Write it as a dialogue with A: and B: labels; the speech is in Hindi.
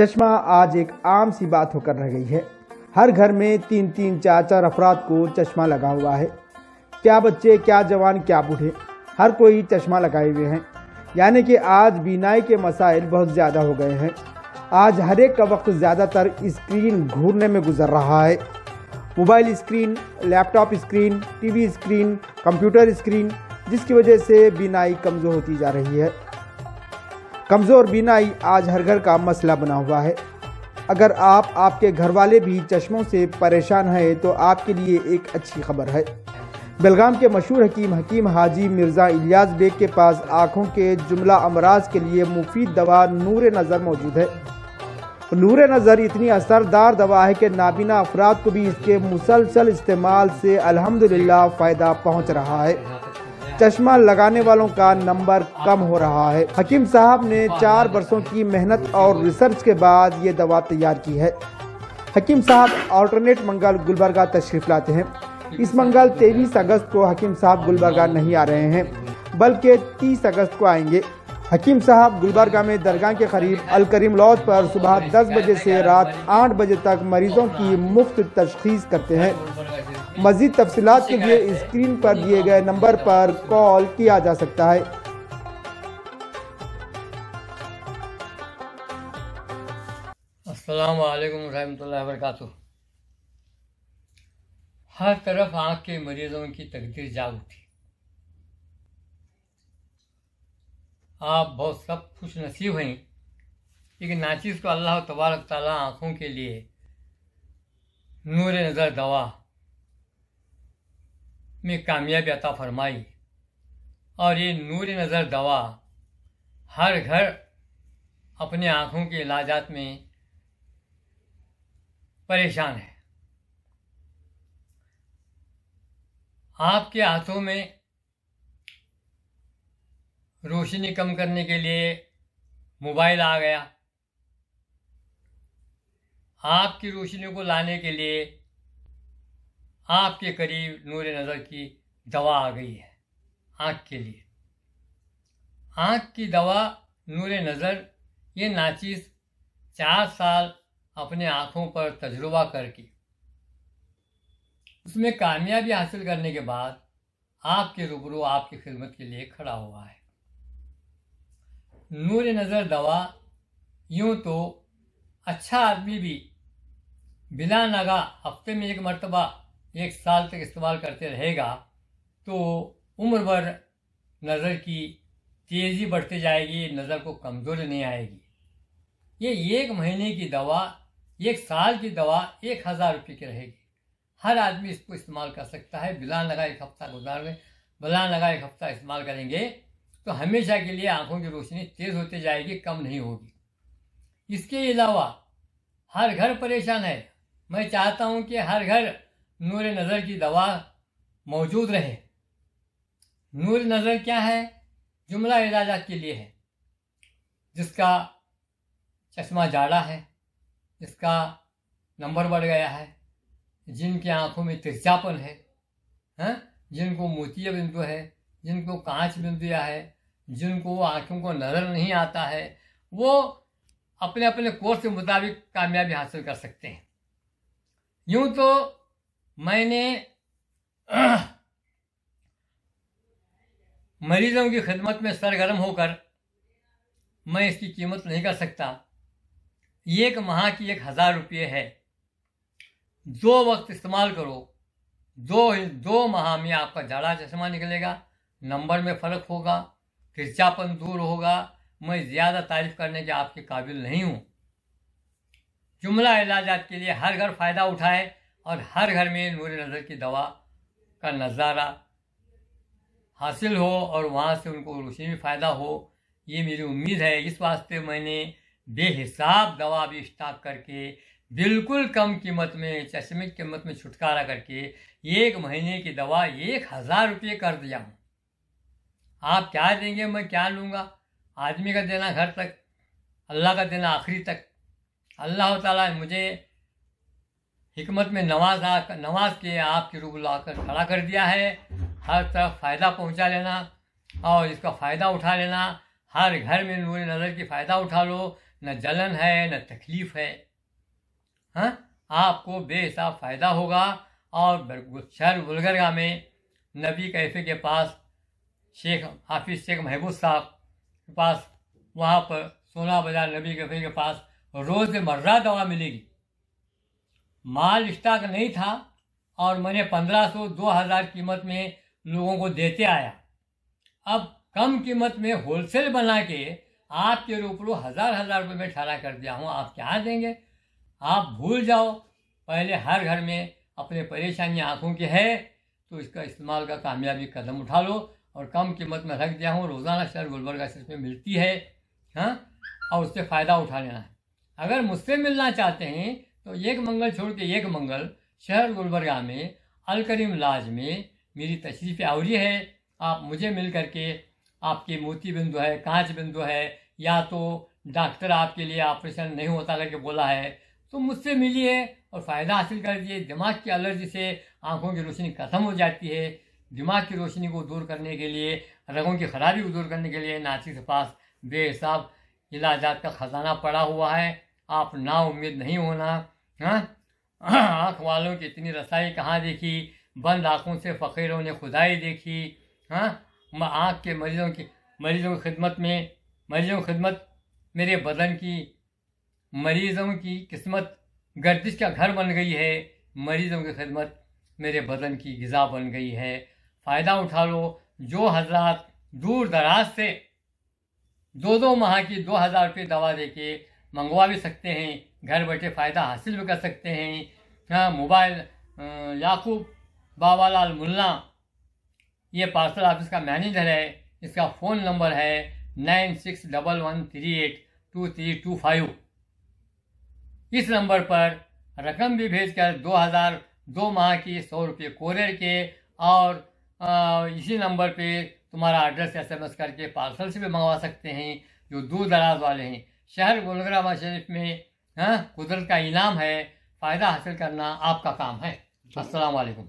A: चश्मा आज एक आम सी बात होकर रह गई है हर घर में तीन तीन चार चार अफराद को चश्मा लगा हुआ है क्या बच्चे क्या जवान क्या बूढ़े हर कोई चश्मा लगाए हुए हैं यानी कि आज बीनाई के मसाइल बहुत ज़्यादा हो गए हैं आज हर एक का वक्त ज़्यादातर स्क्रीन घूरने में गुजर रहा है mobile screen laptop screen TV screen computer screen जिसकी वजह से बीनाई कमज़ोर होती जा रही है कमज़ोर बीनाई आज हर घर का मसला बना हुआ है अगर आप आपके घर वाले भी चश्मों से परेशान हैं तो आपके लिए एक अच्छी खबर है बेलगाम के मशहूर हकीम हकीम हाजी मिर्ज़ा इलियास बेग के पास आँखों के जुमला अमराज के लिए मुफीद दवा नूर नज़र मौजूद है नूर नज़र इतनी असरदार दवा है कि नाबीना अफराद को भी इसके मुसलसल इस्तेमाल से अल्हम्दुलिल्लाह फ़ायदा पहुंच रहा है चश्मा लगाने वालों का नंबर कम हो रहा है हकीम साहब ने चार वर्षों की मेहनत और रिसर्च के बाद ये दवा तैयार की है हकीम साहब ऑल्टरनेट मंगल गुलबर्गा तशरीफ लाते हैं इस मंगल तेईस अगस्त को हकीम साहब गुलबर्गा नहीं आ रहे हैं बल्कि तीस अगस्त को आएंगे हकीम साहब गुलबर्गा में दरगाह के करीब अलकरीम लॉज पर सुबह 10 बजे से रात 8 बजे तक मरीजों की मुफ्त तशखीस करते हैं मजीद तफसी के लिए स्क्रीन पर दिए गए नंबर पर कॉल किया जा सकता है
B: हर तरफ आँख के मरीजों की तकदीर जाग उठी आप बहुत सब खुश नसीब हैं एक नाचिस को अल्लाह तबारक ताली आँखों के लिए नूर नज़र दवा में कामयाबी अता फरमाई और ये नूर नज़र दवा हर घर अपने आँखों के इलाजात में परेशान है आपके हाथों में रोशनी कम करने के लिए मोबाइल आ गया आपकी रोशनी को लाने के लिए आपके करीब नूर नज़र की दवा आ गई है आँख के लिए आँख की दवा नूर नज़र ये नाचिस चार साल अपने आँखों पर तजुर्बा करके उसमें कामयाबी हासिल करने के बाद आपके रूबरू आपकी खिदमत के लिए खड़ा हुआ है नूर नज़र दवा यूं तो अच्छा आदमी भी बिना नगा हफ्ते में एक मरतबा एक साल तक इस्तेमाल करते रहेगा तो उम्र भर नज़र की तेज़ी बढ़ती जाएगी नज़र को कमजोर नहीं आएगी ये एक महीने की दवा एक साल की दवा एक हज़ार रुपये की रहेगी हर आदमी इसको इस्तेमाल कर सकता है बिलान लगा एक हफ्ता गुजार में बिलान लगा एक हफ्ता इस्तेमाल करेंगे तो हमेशा के लिए आंखों की रोशनी तेज़ होती जाएगी कम नहीं होगी इसके अलावा हर घर परेशान है मैं चाहता हूँ कि हर घर नूर नज़र की दवा मौजूद रहे नूर नज़र क्या है जुमला इलाजात के लिए है जिसका चश्मा जाड़ा है जिसका नंबर बढ़ गया है जिनके आंखों में तिरचापन है हैं हाँ? जिनको मोतिया बिंदु है जिनको कांच बिंदिया है जिनको आंखों को नज़र नहीं आता है वो अपने अपने कोर्स के मुताबिक कामयाबी हासिल कर सकते हैं यूं तो मैंने मरीजों की खिदमत में सरगर्म होकर मैं इसकी कीमत नहीं कर सकता एक माह की एक हज़ार रुपये है दो वक्त इस्तेमाल करो दो दो माह में आपका जाड़ा चश्मा निकलेगा नंबर में फ़र्क होगा तिरछापन दूर होगा मैं ज़्यादा तारीफ करने के आपके काबिल नहीं हूँ जुमला इलाजात के लिए हर घर फ़ायदा उठाए और हर घर में नूर नज़र की दवा का नज़ारा हासिल हो और वहाँ से उनको रोशनी में फ़ायदा हो ये मेरी उम्मीद है इस वास्ते मैंने बेहिसाब दवा भी स्टॉक करके बिल्कुल कम कीमत में चश्मे की कीमत में छुटकारा करके एक महीने की दवा एक हज़ार रुपये कर दिया हूँ आप क्या देंगे मैं क्या लूँगा आदमी का देना घर तक अल्लाह का देना आखिरी तक अल्लाह ताला मुझे हमत में नवाज आ नमाज के आपके रूप आकर खड़ा कर दिया है हर तरफ फ़ायदा पहुंचा लेना और इसका फ़ायदा उठा लेना हर घर में नूर नज़र की फ़ायदा उठा लो न जलन है न तकलीफ़ है हाँ आपको बेहिसाब फ़ायदा होगा और शहर गुलगरगा में नबी कैफे के पास शेख हाफिज़ शेख महबूब साहब के पास वहाँ पर सोना बाज़ार नबी कैफे के पास रोज़मर्रा दवा मिलेगी माल स्टॉक नहीं था और मैंने 1500 2000 कीमत में लोगों को देते आया अब कम कीमत में होलसेल बना के आपके रूबरू हज़ार हज़ार रुपये में ठहरा कर दिया हूँ आप क्या देंगे आप भूल जाओ पहले हर घर में अपने परेशानी आंखों की है तो इसका इस्तेमाल का कामयाबी कदम उठा लो और कम कीमत में रख दिया हूँ रोज़ाना शहर गुलबर्गा सिर्फ में मिलती है हाँ और उससे फ़ायदा उठा लेना है अगर मुझसे मिलना चाहते हैं तो एक मंगल छोड़ के एक मंगल शहर गुलबरगा में अलकरीम लाज में मेरी तशरीफ़ आवरी है आप मुझे मिल करके आपके मोती बिंदु है कांच बिंदु है या तो डॉक्टर आपके लिए ऑपरेशन नहीं होता करके बोला है तो मुझसे मिलिए और फ़ायदा हासिल कर दिए दिमाग की एलर्जी से आंखों की रोशनी ख़त्म हो जाती है दिमाग की रोशनी को दूर करने के लिए रगों की खराबी को दूर करने के लिए नासिक के पास बेहसाब इलाजात का ख़जाना पड़ा हुआ है आप ना उम्मीद नहीं होना हाँ आँख वालों की इतनी रसाई कहाँ देखी बंद आँखों से फ़कीरों ने खुदाई देखी हाँ आँख के मरीजों की मरीजों की खिदमत में मरीजों की खिदमत मेरे बदन की मरीजों की किस्मत गर्दिश का घर बन गई है मरीजों की खिदमत मेरे बदन की गज़ा बन गई है फ़ायदा उठा लो जो हजरात दूर दराज से दो दो माह की दो हज़ार रुपये दवा दे के मंगवा भी सकते हैं घर बैठे फ़ायदा हासिल भी कर सकते हैं हाँ मोबाइल याकूब लाल मुला ये पार्सल ऑफिस का मैनेजर है इसका फ़ोन नंबर है nine six double one three eight two three two five इस नंबर पर रकम भी भेजकर दो हज़ार दो माह की सौ रुपये कोरियर के और इसी नंबर पे तुम्हारा एड्रेस एस एम एस करके पार्सल से भी मंगवा सकते हैं जो दूर दराज वाले हैं शहर गोलगरामा शरीफ में हाँ, कुदरत का इनाम है फ़ायदा हासिल करना आपका काम है असल